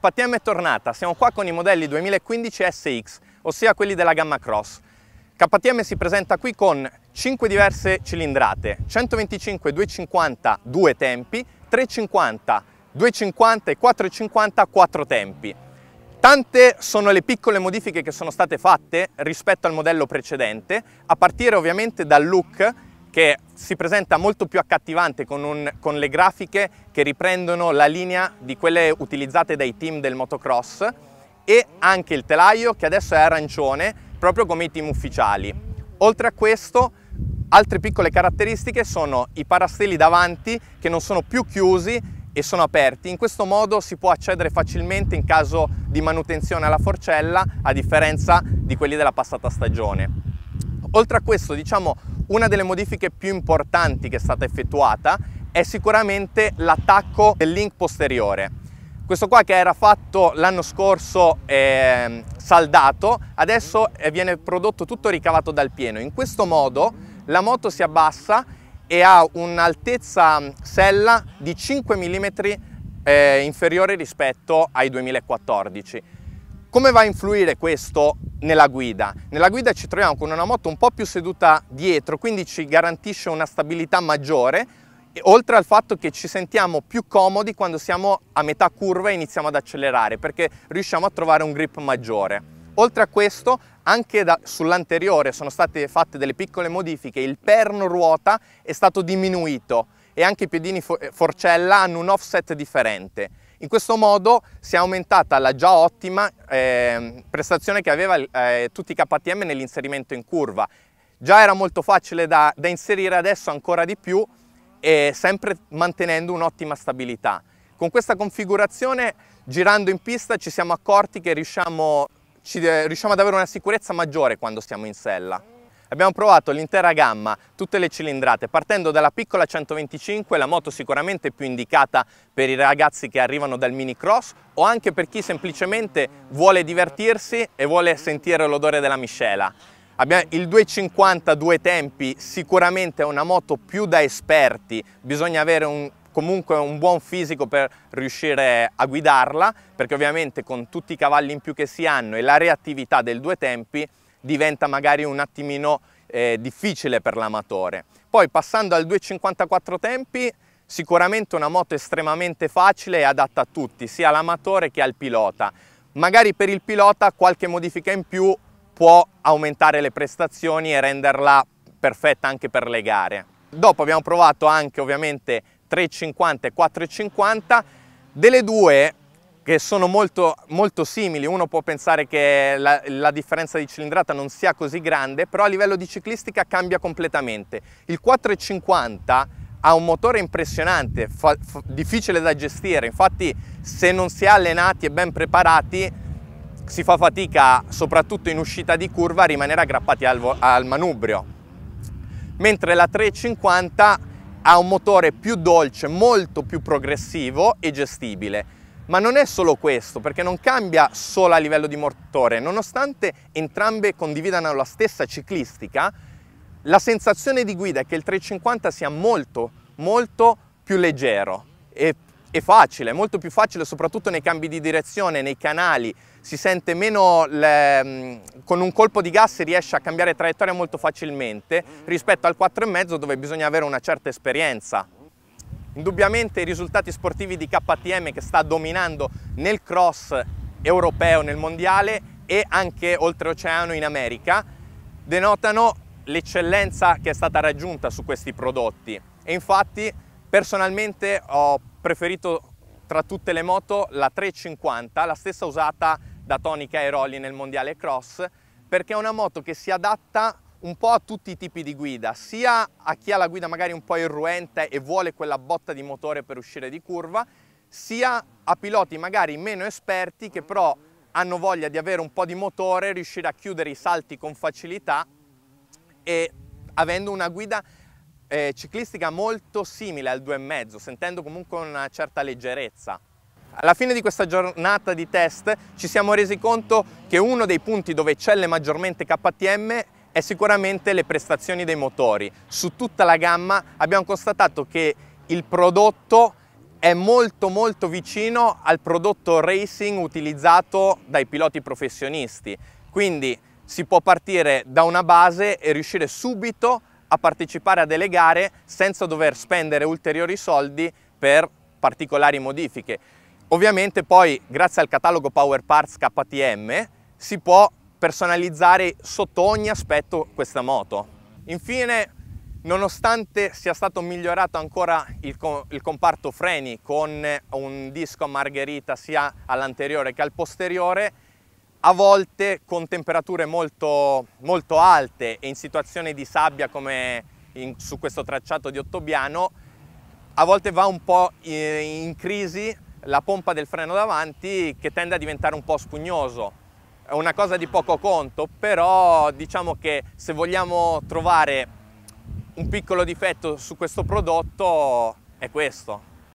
KTM è tornata, siamo qua con i modelli 2015 SX, ossia quelli della gamma Cross. KTM si presenta qui con 5 diverse cilindrate, 125, 250, 2 tempi, 350, 250 e 450, quattro tempi. Tante sono le piccole modifiche che sono state fatte rispetto al modello precedente, a partire ovviamente dal look che si presenta molto più accattivante con, un, con, le grafiche che riprendono la linea di quelle utilizzate dai team del motocross e anche il telaio che adesso è arancione proprio come i team ufficiali. Oltre a questo altre piccole caratteristiche sono i parasteli davanti che non sono più chiusi e sono aperti. In questo modo si può accedere facilmente in caso di manutenzione alla forcella a differenza di quelli della passata stagione. Oltre a questo diciamo una delle modifiche più importanti che è stata effettuata è sicuramente l'attacco del link posteriore. Questo qua che era fatto l'anno scorso eh, saldato, adesso eh, viene prodotto tutto ricavato dal pieno. In questo modo la moto si abbassa e ha un'altezza sella di 5 mm eh, inferiore rispetto ai 2014. Come va a influire questo nella guida. Nella guida ci troviamo con una moto un po' più seduta dietro, quindi ci garantisce una stabilità maggiore, oltre al fatto che ci sentiamo più comodi quando siamo a metà curva e iniziamo ad accelerare, perché riusciamo a trovare un grip maggiore. Oltre a questo, anche sull'anteriore sono state fatte delle piccole modifiche, il perno ruota è stato diminuito e anche i piedini forcella hanno un offset differente. In questo modo si è aumentata la già ottima eh, prestazione che aveva eh, tutti i KTM nell'inserimento in curva. Già era molto facile da, da inserire adesso ancora di più e sempre mantenendo un'ottima stabilità. Con questa configurazione girando in pista ci siamo accorti che riusciamo, ci, eh, riusciamo ad avere una sicurezza maggiore quando siamo in sella. Abbiamo provato l'intera gamma, tutte le cilindrate, partendo dalla piccola 125, la moto sicuramente più indicata per i ragazzi che arrivano dal mini cross o anche per chi semplicemente vuole divertirsi e vuole sentire l'odore della miscela. Abbiamo il 250 due tempi, sicuramente è una moto più da esperti, bisogna avere un comunque un buon fisico per riuscire a guidarla perché ovviamente con tutti i cavalli in più che si hanno e la reattività del due tempi diventa magari un attimino eh, difficile per l'amatore. Poi passando al 2.54 tempi sicuramente una moto estremamente facile e adatta a tutti, sia all'amatore che al pilota. Magari per il pilota qualche modifica in più può aumentare le prestazioni e renderla perfetta anche per le gare. Dopo abbiamo provato anche ovviamente 3.50 e 4.50, delle due che sono molto, molto simili, uno può pensare che la, la, differenza di cilindrata non sia così grande, però a livello di ciclistica cambia completamente. Il 450 ha un motore impressionante, fa, fa, difficile da gestire, infatti se non si è allenati e ben preparati si fa fatica, soprattutto in uscita di curva, a rimanere aggrappati al, al manubrio. Mentre la 350 ha un motore più dolce, molto più progressivo e gestibile ma non è solo questo, perché non cambia solo a livello di motore, nonostante entrambe condividano la stessa ciclistica, la sensazione di guida è che il 350 sia molto, molto più leggero e, e facile, molto più facile soprattutto nei cambi di direzione, nei canali, si sente meno, le, mm, con un colpo di gas si riesce a cambiare traiettoria molto facilmente rispetto al 4,5 dove bisogna avere una certa esperienza. Indubbiamente i risultati sportivi di KTM che sta dominando nel cross europeo, nel mondiale e anche oltreoceano in America, denotano l'eccellenza che è stata raggiunta su questi prodotti. E infatti personalmente ho preferito tra tutte le moto la 350, la stessa usata da Tony Cairoli nel mondiale cross, perché è una moto che si adatta un po' a tutti i tipi di guida, sia a chi ha la guida magari un po' irruente e vuole quella botta di motore per uscire di curva, sia a piloti magari meno esperti che però hanno voglia di avere un po' di motore, riuscire a chiudere i salti con facilità e avendo una guida eh, ciclistica molto simile al 2,5, sentendo comunque una certa leggerezza. Alla fine di questa giornata di test ci siamo resi conto che uno dei punti dove eccelle maggiormente KTM è sicuramente le prestazioni dei motori. Su tutta la gamma abbiamo constatato che il prodotto è molto molto vicino al prodotto racing utilizzato dai piloti professionisti, quindi si può partire da una base e riuscire subito a partecipare a delle gare senza dover spendere ulteriori soldi per particolari modifiche. Ovviamente poi grazie al catalogo Power Parts KTM si può personalizzare sotto ogni aspetto questa moto. Infine Nonostante sia stato migliorato ancora il, co il, comparto freni con un disco a margherita sia all'anteriore che al posteriore, a volte con temperature molto, molto alte e in situazioni di sabbia come in, su questo tracciato di Ottobiano, a volte va un po' in, in crisi la pompa del freno davanti che tende a diventare un po' spugnoso è una cosa di poco conto, però diciamo che se vogliamo trovare un piccolo difetto su questo prodotto è questo.